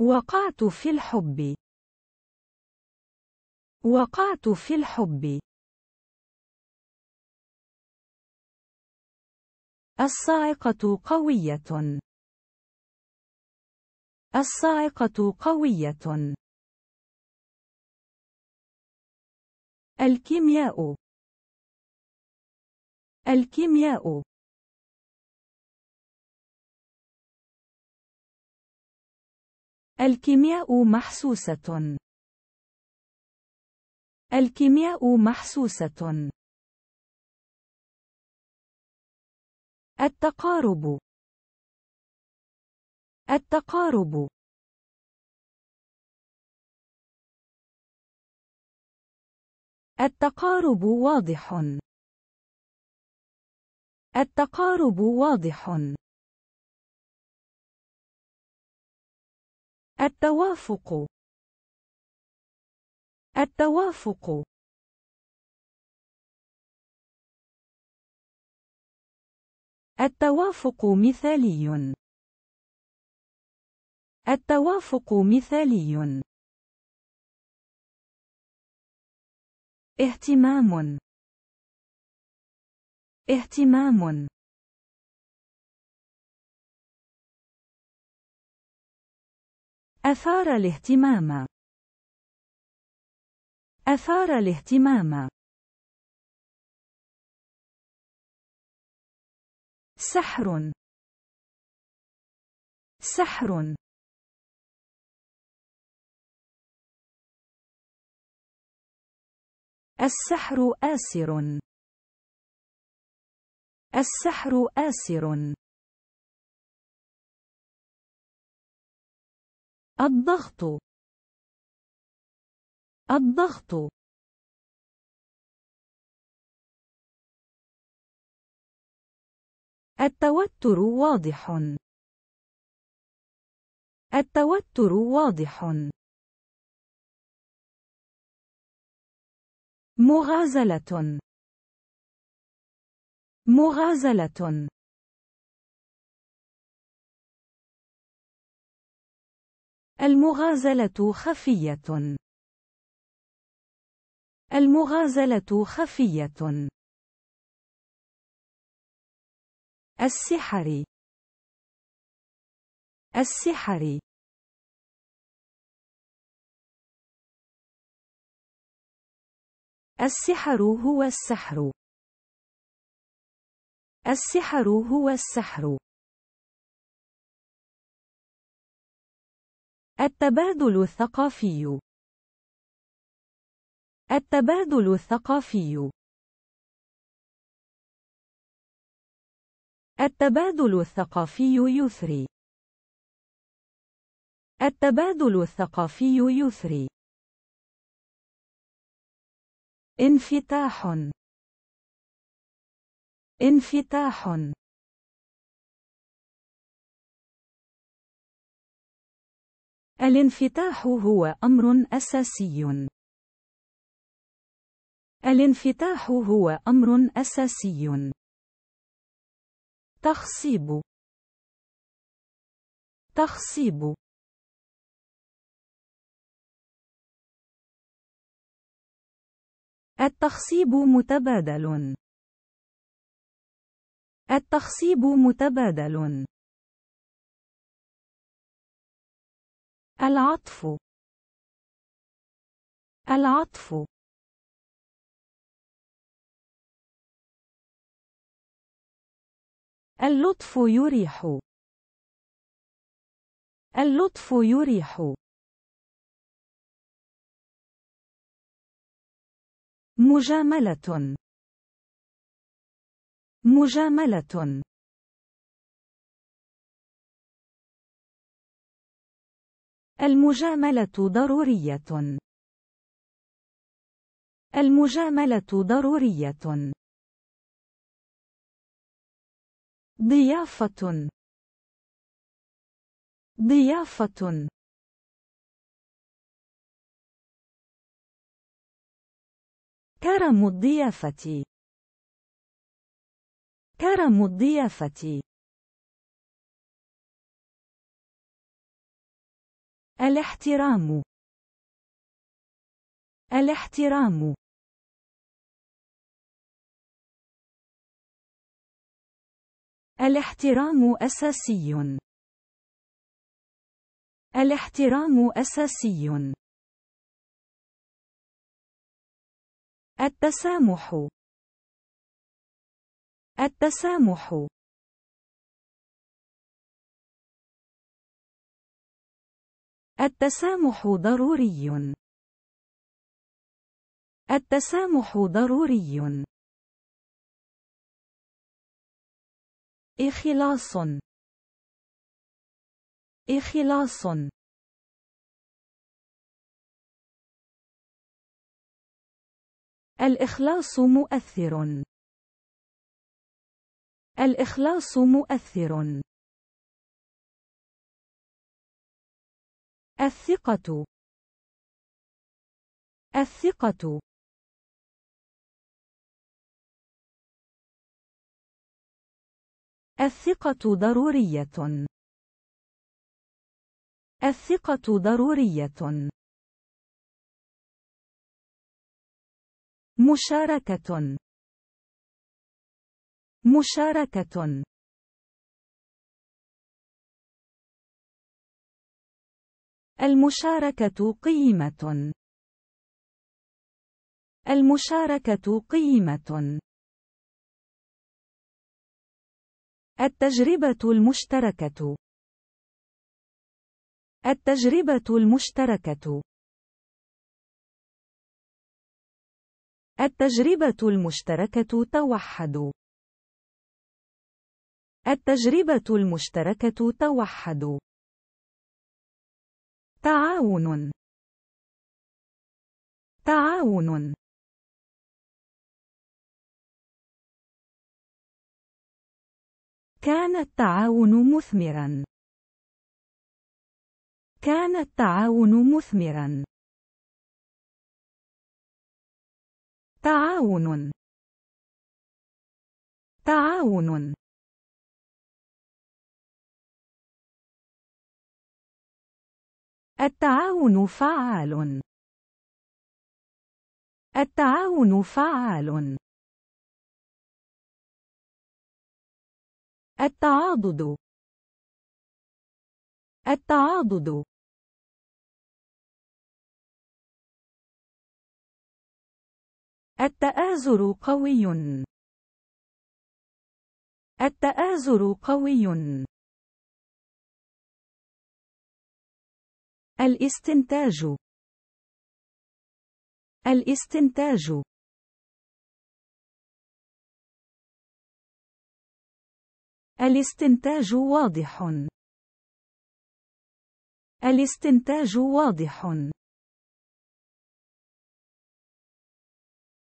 وقعت في الحب وقعت في الحب الصاعقة قوية الصاعقة قوية الكيمياء الكيمياء الكيمياء محسوسة الكيمياء محسوسة التقارب التقارب التقارب واضح التقارب واضح التوافق التوافق التوافق مثالي التوافق مثالي اهتمام اهتمام أثار الاهتمام أثار الاهتمام سحر سحر السحر آسر السحر آسر الضغط الضغط التوتر واضح التوتر واضح مغازلة مغازلة المغازلة خفية المغازلة خفية السحر السحر السحر هو السحر السحر هو السحر التبادل الثقافي التبادل الثقافي التبادل الثقافي يثري التبادل الثقافي يثري انفتاح انفتاح الانفتاح هو أمر أساسي. الانفتاح هو أمر أساسي. تخصيب تخصيب التخصيب متبادل التخصيب متبادل العطف العطف اللطف يريح اللطف يريح مجاملة مجاملة المجاملة ضرورية. المجاملة ضرورية. ضيافة. ضيافة. كرم الضيافة. كرم الضيافة الاحترام الاحترام الاحترام أساسي الاحترام أساسي التسامح التسامح التسامح ضروري التسامح ضروري إخلاص إخلاص الإخلاص مؤثر الإخلاص مؤثر الثقة الثقة الثقة ضرورية الثقة ضرورية مشاركة مشاركة المشاركة قيمة المشاركة قيمة التجربة المشتركة التجربة المشتركة التجربة المشتركة توحد التجربة المشتركة توحد تعاون تعاون كان التعاون مثمرا كان التعاون مثمرا تعاون تعاون التعاون فعال التعاون فعال التعاضد التعاضد التآزر قوي التآزر قوي الاستنتاج الاستنتاج الاستنتاج واضح الاستنتاج واضح